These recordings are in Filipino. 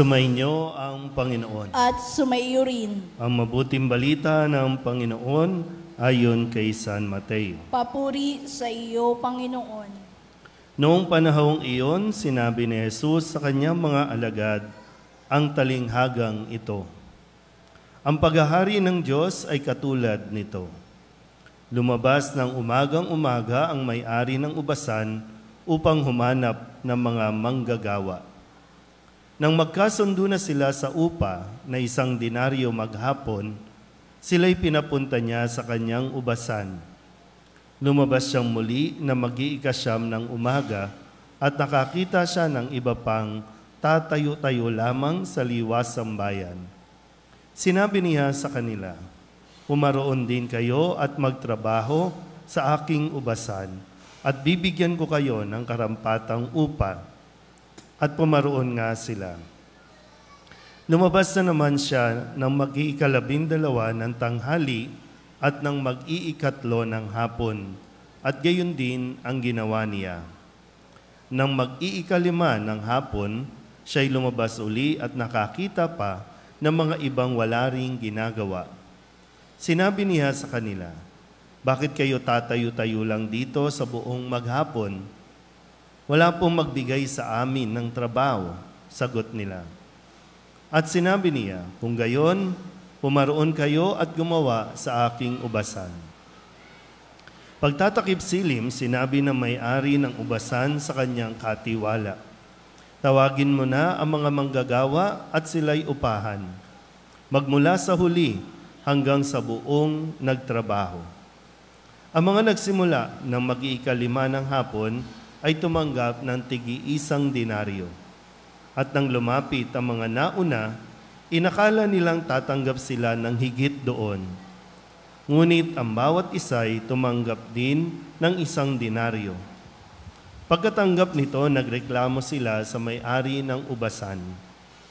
Sumainyo ang Panginoon. At sumaiyo rin. Ang mabuting balita ng Panginoon ayon kay San Mateo. Papuri sa iyo, Panginoon. Noong panahong iyon, sinabi ni Jesus sa kanyang mga alagad ang talinghagang ito. Ang paghahari ng Diyos ay katulad nito. Lumabas ng umagang umaga ang may-ari ng ubasan upang humanap ng mga manggagawa nang magkasundo na sila sa upa na isang dinaryo maghapon, sila'y pinapunta niya sa kanyang ubasan. Lumabas siyang muli na mag-iikasyam ng umaga at nakakita siya ng iba pang tatayo-tayo lamang sa liwasang bayan. Sinabi niya sa kanila, Umaroon din kayo at magtrabaho sa aking ubasan at bibigyan ko kayo ng karampatang upa at pumaroon nga sila. Lumabas na naman siya ng mag-iikalabindalawa ng tanghali at ng mag-iikatlo ng hapon, at gayon din ang ginawa niya. Nang mag-iikalima ng hapon, siya'y lumabas uli at nakakita pa ng mga ibang wala ring ginagawa. Sinabi niya sa kanila, Bakit kayo tatayo-tayo lang dito sa buong maghapon? Wala pong magbigay sa amin ng trabaho, sagot nila. At sinabi niya, kung gayon, pumaroon kayo at gumawa sa aking ubasan. Pagtatakip silim, sinabi ng may-ari ng ubasan sa kanyang katiwala, Tawagin mo na ang mga manggagawa at sila'y upahan. Magmula sa huli hanggang sa buong nagtrabaho. Ang mga nagsimula ng mag-iikalima ng hapon ay tumanggap ng tigi-isang dinaryo. At nang lumapit ang mga nauna, inakala nilang tatanggap sila ng higit doon. Ngunit ang bawat isa ay tumanggap din ng isang dinaryo. Pagkatanggap nito, nagreklamo sila sa may-ari ng ubasan.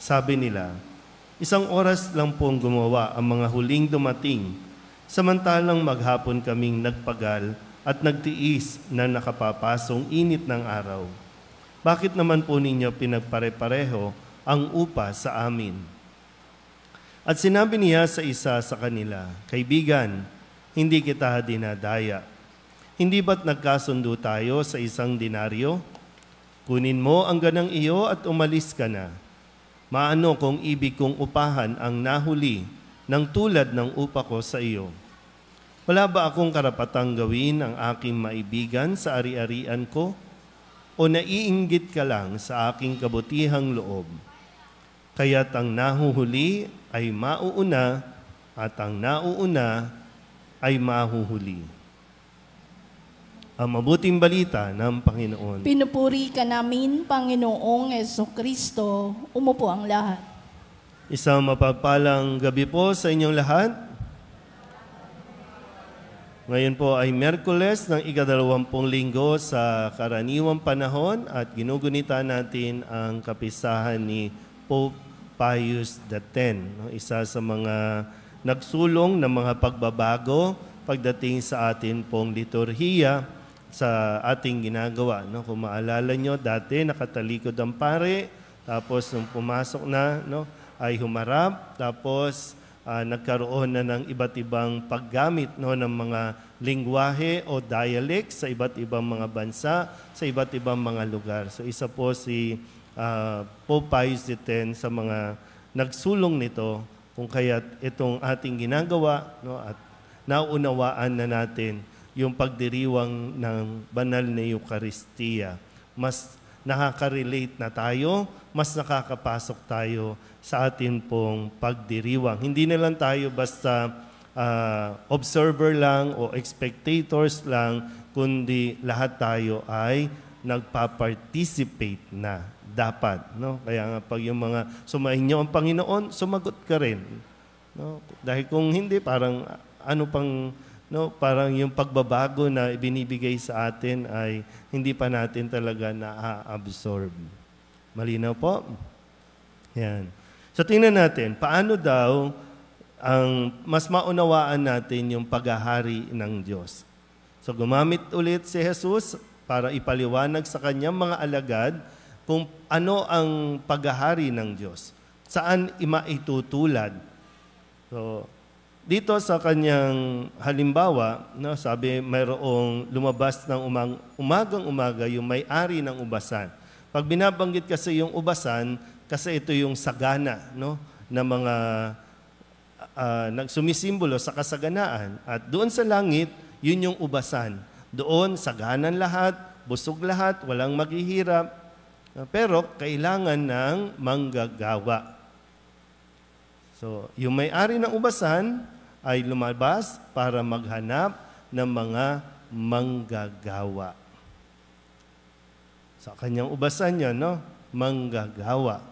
Sabi nila, isang oras lang pong gumawa ang mga huling dumating, samantalang maghapon kaming nagpagal at nagtiis na nakapapasong init ng araw. Bakit naman po ninyo pinagpare-pareho ang upa sa amin? At sinabi niya sa isa sa kanila, Kaibigan, hindi kita dinadaya. Hindi ba't nagkasundo tayo sa isang dinaryo? Kunin mo ang ganang iyo at umalis ka na. Maano kung ibig kong upahan ang nahuli ng tulad ng upa ko sa iyo?' Wala ba akong karapatang gawin ang aking maibigan sa ari-arian ko? O naiinggit ka lang sa aking kabutihang loob? Kaya't ang nahuhuli ay mauuna at ang nauuna ay mahuhuli. Ang mabuting balita ng Panginoon. Pinupuri ka namin, Panginoong Yeso Kristo. Umupo ang lahat. Isang mapagpalang gabi po sa inyong lahat. Ngayon po ay Merkules ng ikadalawampung linggo sa karaniwang panahon at ginugunita natin ang kapisahan ni Pope Pius X, no? isa sa mga nagsulong ng mga pagbabago pagdating sa atin pong liturhiya sa ating ginagawa. No? Kung maalala nyo, dati nakatalikod ang pare, tapos nung pumasok na, no, ay humarap, tapos uh, nagkaroon na ng iba't ibang paggamit no, ng mga lingwahe o dialects sa iba't ibang mga bansa, sa iba't ibang mga lugar. So isa po si uh, Pope Pius X sa mga nagsulong nito kung kaya itong ating ginagawa no, at naunawaan na natin yung pagdiriwang ng banal na Eukaristiya. Mas nakaka-relate na tayo, mas nakakapasok tayo sa atin pong pagdiriwang. Hindi na lang tayo basta uh, observer lang o spectators lang, kundi lahat tayo ay nagpa-participate na dapat. No? Kaya nga pag yung mga sumain ang Panginoon, sumagot ka rin. No? Dahil kung hindi, parang ano pang no, parang yung pagbabago na ibinibigay sa atin ay hindi pa natin talaga na-absorb. Malinaw po? Yan. So tingnan natin, paano daw ang mas maunawaan natin yung paghahari ng Diyos. So gumamit ulit si Jesus para ipaliwanag sa kanyang mga alagad kung ano ang paghahari ng Diyos. Saan imaitutulad. So, dito sa kanyang halimbawa, no, sabi mayroong lumabas ng umang, umagang umaga yung may-ari ng ubasan. Pag binabanggit kasi yung ubasan, kasi ito yung sagana no, ng mga uh, nagsumisimbolo sa kasaganaan. At doon sa langit, yun yung ubasan. Doon, saganan lahat, busog lahat, walang maghihirap. Pero kailangan ng manggagawa. So, yung may-ari ng ubasan ay lumabas para maghanap ng mga manggagawa. Sa kanyang ubasan yan, no? Manggagawa.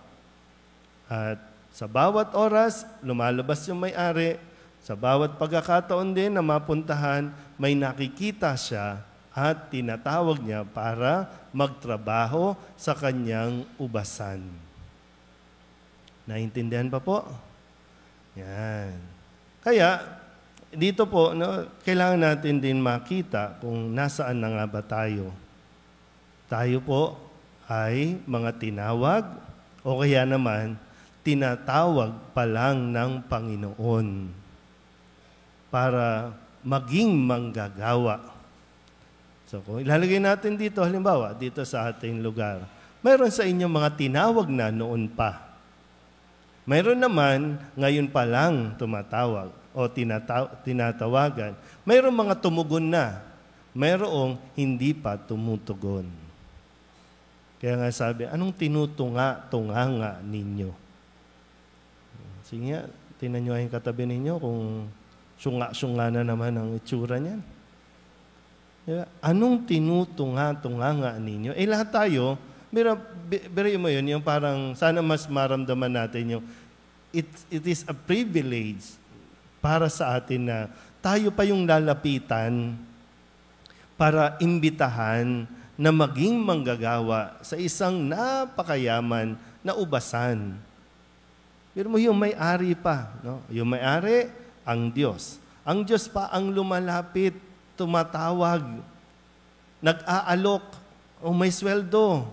At sa bawat oras, lumalabas yung may-ari. Sa bawat pagkakataon din na mapuntahan, may nakikita siya at tinatawag niya para magtrabaho sa kanyang ubasan. Naintindihan pa po? Yan. Kaya, dito po, no, kailangan natin din makita kung nasaan na nga ba tayo. Tayo po ay mga tinawag o kaya naman tinatawag pa lang ng Panginoon para maging manggagawa. So kung ilalagay natin dito, halimbawa, dito sa ating lugar, mayroon sa inyo mga tinawag na noon pa. Mayroon naman ngayon pa lang tumatawag o tinataw- tinatawagan. Mayroong mga tumugon na. Mayroong hindi pa tumutugon. Kaya nga sabi, anong tinutunga-tunganga ninyo? Sige nga, tinan nyo yung katabi ninyo kung sunga-sunga na naman ang itsura niyan. Anong tinutunga-tunganga ninyo? Eh lahat tayo, pero, pero mo yun, yung parang sana mas maramdaman natin yung it, it is a privilege para sa atin na tayo pa yung lalapitan para imbitahan na maging manggagawa sa isang napakayaman na ubasan. Pero mo yung may-ari pa, no? Yung may-ari ang Diyos. Ang Diyos pa ang lumalapit, tumatawag, nag-aalok, o oh, may sweldo,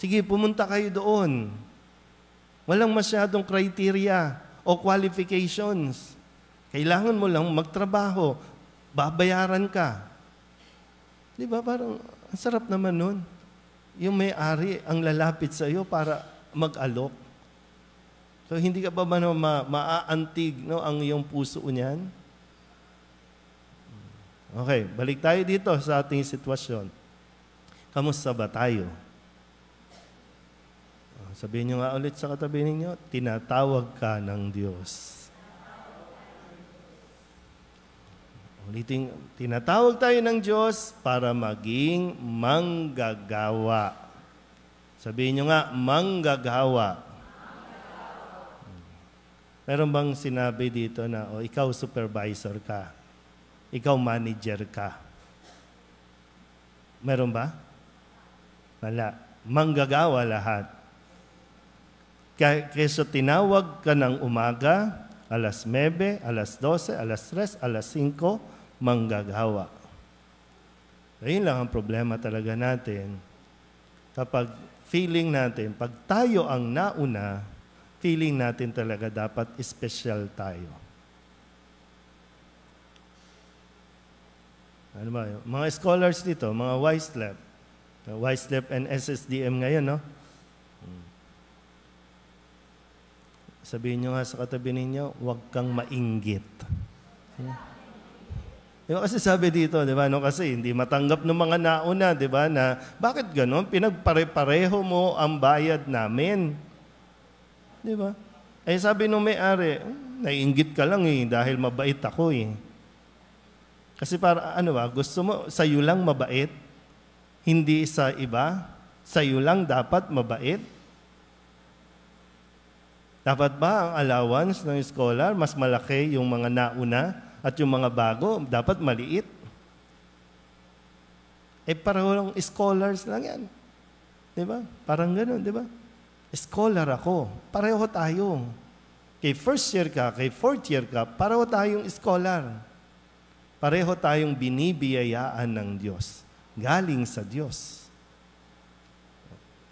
Sige, pumunta kayo doon. Walang masyadong criteria o qualifications. Kailangan mo lang magtrabaho. Babayaran ka. Di ba? Parang sarap naman nun. Yung may-ari ang lalapit sa iyo para mag-alok. So hindi ka pa ba no, ma- maaantig no, ang iyong puso niyan? Okay, balik tayo dito sa ating sitwasyon. Kamusta ba tayo? Sabihin nyo nga ulit sa katabi ninyo, tinatawag ka ng Diyos. Ulitin, tinatawag tayo ng Diyos para maging manggagawa. Sabihin nyo nga, manggagawa. Meron bang sinabi dito na, o oh, ikaw supervisor ka, ikaw manager ka? Meron ba? Wala. Manggagawa lahat kaysa tinawag ka ng umaga, alas 9, alas 12, alas 3, alas 5, manggagawa. Ayun lang ang problema talaga natin. Kapag feeling natin, pag tayo ang nauna, feeling natin talaga dapat special tayo. Ano ba? Mga scholars dito, mga wise Wise Wyslep and SSDM ngayon, no? Sabihin nyo nga sa katabi ninyo, huwag kang mainggit. Di ba kasi sabi dito, di ba, no? Kasi hindi matanggap ng mga nauna, di ba, na bakit ganon? Pinagpare-pareho mo ang bayad namin. Di ba? Eh sabi nung may-ari, hmm, naiinggit ka lang eh, dahil mabait ako eh. Kasi para ano ba, gusto mo, sa'yo lang mabait, hindi sa iba, sa'yo lang dapat mabait. Dapat ba ang allowance ng scholar mas malaki yung mga nauna at yung mga bago dapat maliit? Eh parang scholars lang yan. Di ba? Parang ganun, di ba? Scholar ako. Pareho tayo. Kay first year ka, kay fourth year ka, pareho tayong scholar. Pareho tayong binibiyayaan ng Diyos. Galing sa Diyos.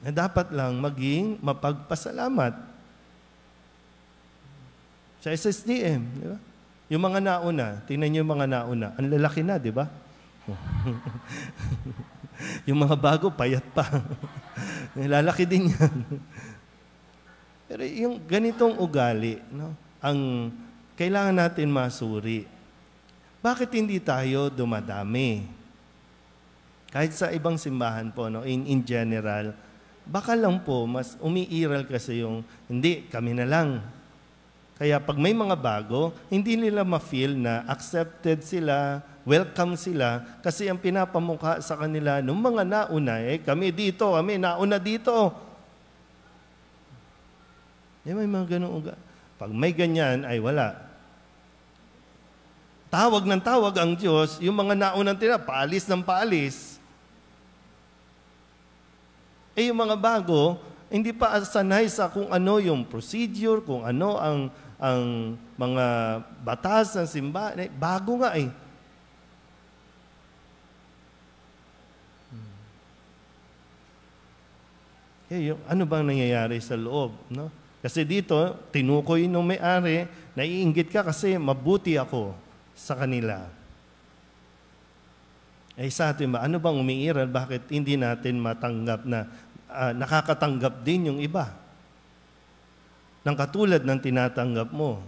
Na dapat lang maging mapagpasalamat sa SSDM, di ba? Yung mga nauna, tingnan niyo yung mga nauna. Ang lalaki na, di ba? yung mga bago, payat pa. lalaki din yan. Pero yung ganitong ugali, no? ang kailangan natin masuri. Bakit hindi tayo dumadami? Kahit sa ibang simbahan po, no? in, in general, baka lang po, mas umiiral kasi yung, hindi, kami na lang, kaya pag may mga bago, hindi nila ma-feel na accepted sila, welcome sila, kasi ang pinapamukha sa kanila ng mga nauna, eh, kami dito, kami nauna dito. Eh, may mga ganun. Pag may ganyan, ay wala. Tawag ng tawag ang Diyos, yung mga naunang tira, paalis ng paalis. Eh, yung mga bago, hindi pa sanay sa kung ano yung procedure, kung ano ang ang mga batas ng simba, Eh, bago nga eh. Hmm. Eh, yung, ano bang nangyayari sa loob? No? Kasi dito, tinukoy ng may-ari, naiinggit ka kasi mabuti ako sa kanila. Eh sa atin ba, ano bang umiiral? Bakit hindi natin matanggap na uh, nakakatanggap din yung iba? ng katulad ng tinatanggap mo.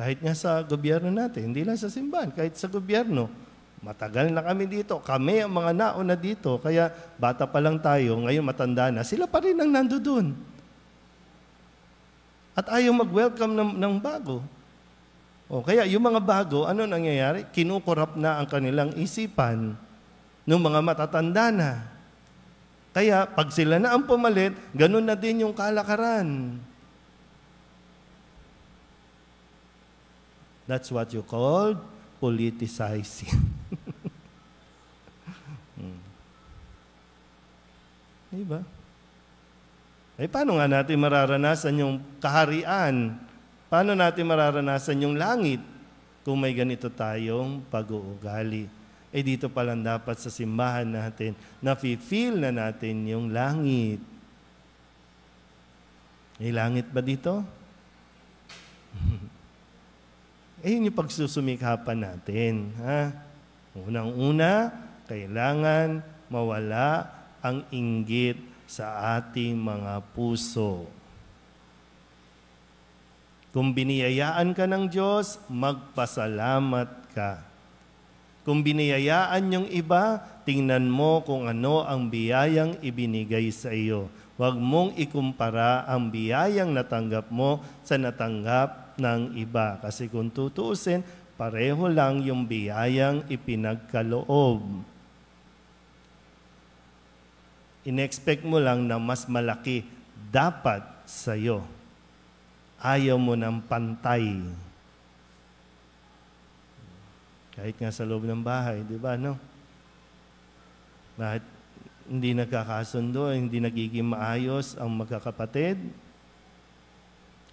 Kahit nga sa gobyerno natin, hindi lang sa simbahan, kahit sa gobyerno, matagal na kami dito. Kami ang mga nauna dito, kaya bata pa lang tayo, ngayon matanda na, sila pa rin ang nandoon. At ayaw mag-welcome ng, ng bago. O, kaya yung mga bago, ano nangyayari? Kinukurap na ang kanilang isipan ng mga matatanda na. Kaya pag sila na ang pumalit, ganun na din yung kalakaran. That's what you call politicizing. hmm. Diba? Eh, paano nga natin mararanasan yung kaharian? Paano natin mararanasan yung langit kung may ganito tayong pag-uugali? ay eh, dito pa lang dapat sa simbahan natin, na feel na natin yung langit. May langit ba dito? eh yun yung pagsusumikapan natin. Ha? Unang-una, kailangan mawala ang inggit sa ating mga puso. Kung biniyayaan ka ng Diyos, magpasalamat ka. Kung biniyayaan yung iba, tingnan mo kung ano ang biyayang ibinigay sa iyo. Huwag mong ikumpara ang biyayang natanggap mo sa natanggap ng iba. Kasi kung tutuusin, pareho lang yung biyayang ipinagkaloob. Inexpect mo lang na mas malaki dapat sa iyo. Ayaw mo ng pantay. Kahit nga sa loob ng bahay, di ba, no? Bakit hindi nagkakasundo, hindi nagiging maayos ang magkakapatid?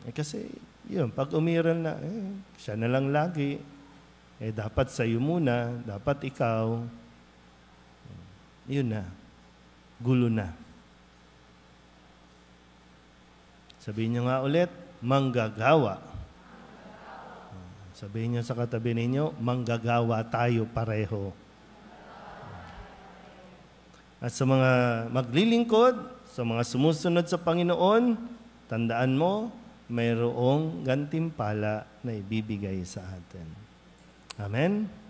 Eh kasi, yun, pag umiral na, eh, siya na lang lagi. Eh dapat sa'yo muna, dapat ikaw. Yun na. Gulo na. Sabihin niyo nga ulit, manggagawa. Sabihin niyo sa katabi ninyo, manggagawa tayo pareho. At sa mga maglilingkod, sa mga sumusunod sa Panginoon, tandaan mo, mayroong gantimpala na ibibigay sa atin. Amen?